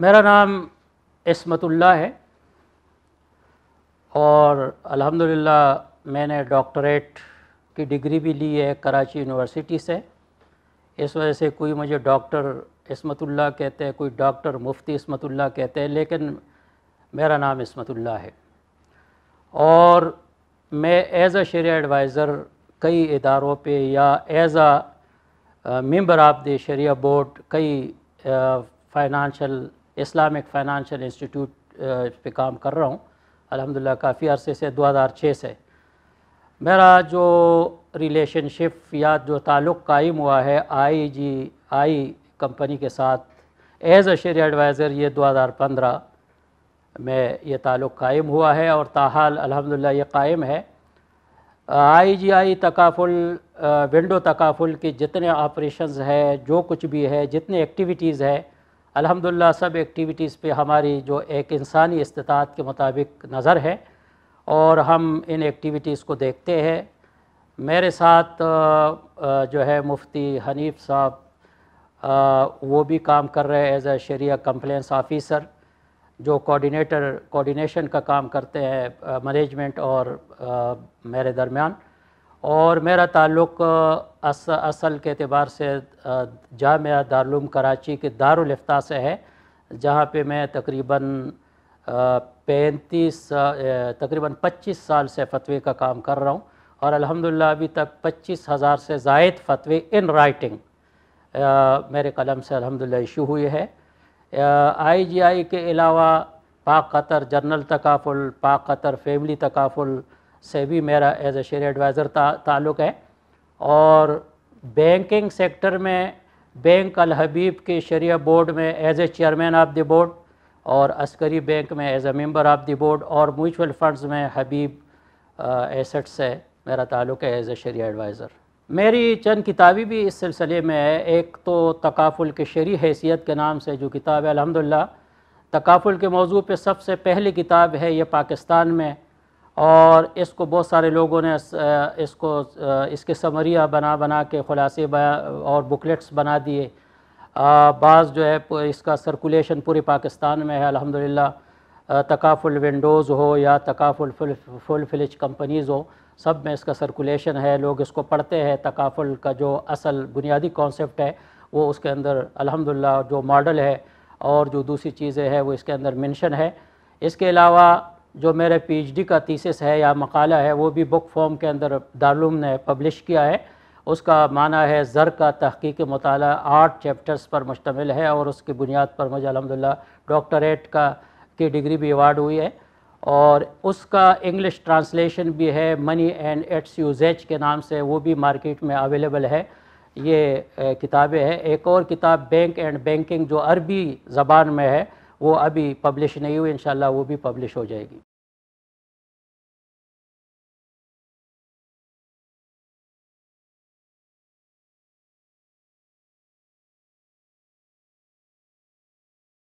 मेरा नाम इसमतुल्ला है और अल्हम्दुलिल्लाह मैंने डॉक्टरेट की डिग्री भी ली है कराची यूनिवर्सिटी से इस वजह से कोई मुझे डॉक्टर इसमतुल्ला कहते हैं कोई डॉक्टर मुफ्ती इसमतुल्ला कहते हैं लेकिन मेरा नाम इसमतुल्ला है और मैं एज़ अ शरिया एडवाइज़र कई इदारों पे या as a member of the sharia board कई financial uh, Islamic financial institute पे काम कर रहा हूँ अल्हम्दुलिल्लाह काफ़ी अरसे से 2006 से मेरा जो रिलेशनशिप या जो ताल्लुक़ कायम हुआ है आई जी आई कंपनी के साथ एज़ अ शेयर एडवाइज़र ये 2015 में ये ताल्लुक़ कायम हुआ है और ताहाल अलहमदिल्ला ये कायम है आई जी आई तकाफुल विंडो तकाफुल के जितने ऑपरेशंस है जो कुछ भी है जितने एक्टिविटीज़ है अल्हम्दुलिल्लाह सब एक्टिविटीज़ पे हमारी जो एक इंसानी इस्तात के मुताबिक नज़र है और हम इन एक्टिविटीज़ को देखते हैं मेरे साथ जो है मुफ्ती हनीफ साहब वो भी काम कर रहे हैं as a sharia compliance officer जो कोऑर्डिनेटर कोऑर्डिनेशन का काम करते हैं मैनेजमेंट और मेरे दरमियान और मेरा ताल्लुक़ अस, असल के अतबार से जाम दारूम कराची के दारुलफ्ता से है जहाँ पे मैं तकरीबन पैंतीस तकरीबन 25 साल से फ़तवे का काम कर रहा हूँ और अल्हम्दुलिल्लाह अभी तक पच्चीस हज़ार से जायद फ़तवे इन राइटिंग मेरे कलम से अल्हम्दुलिल्लाह इशू हुए है आई जी आई के अलावा पाक कतर जर्नल तकाफुल पाक कतर फैमिली तकाफुल से भी मेरा एज ए शेयर एडवाइज़र ताल्लुक़ है और बैंकिंग सेक्टर में बैंक अल हबीब के शरिया बोर्ड में as a chairman of the board और अस्करी बैंक में as a member of the board और म्यूचुअल फंड्स में हबीब एसेट्स से मेरा ताल्लुक़ है एज ए शरिया एडवाइज़र मेरी चंद किताबी भी इस सिलसिले में है एक तो तकाफुल के शरी हैसियत के नाम से जो किताब है अलहमदिल्ला तकाफुल के मौजू पे सबसे पहली किताब है ये पाकिस्तान में और इसको बहुत सारे लोगों ने इसको इसके समरिया बना बना के ख़ुलासे और बुकलेट्स बना दिए बाज़ जो है इसका सर्कुलेशन पूरे पाकिस्तान में है अल्हम्दुलिल्लाह तकाफुल विंडोज़ हो या तकाफुल फुल फुल फ्लिज कंपनीज़ हो सब में इसका सर्कुलेशन है लोग इसको पढ़ते हैं तकाफुल का जो असल बुनियादी कॉन्सेप्ट है वो उसके अंदर अल्हम्दुलिल्लाह जो मॉडल है और जो दूसरी चीज़ें हैं वो इसके अंदर मेंशन है इसके अलावा जो मेरे पीएचडी का थीसिस है या मकाला है वो भी बुक फॉर्म के अंदर दारुम ने पब्लिश किया है उसका माना है ज़र का तहकीक मताल आठ चैप्टर्स पर मुश्तमिल है और उसकी बुनियाद पर मुझे अलहमदिल्ला डॉक्टरेट का की डिग्री भी अवार्ड हुई है और उसका इंग्लिश ट्रांसलेशन भी है मनी एंड एट्स यूजेज के नाम से वो भी मार्केट में अवेलेबल है ये किताबें हैं एक और किताब बैंक एंड बैंकिंग जो अरबी ज़बान में है वो अभी पब्लिश नहीं हुई इन वो भी पब्लिश हो जाएगी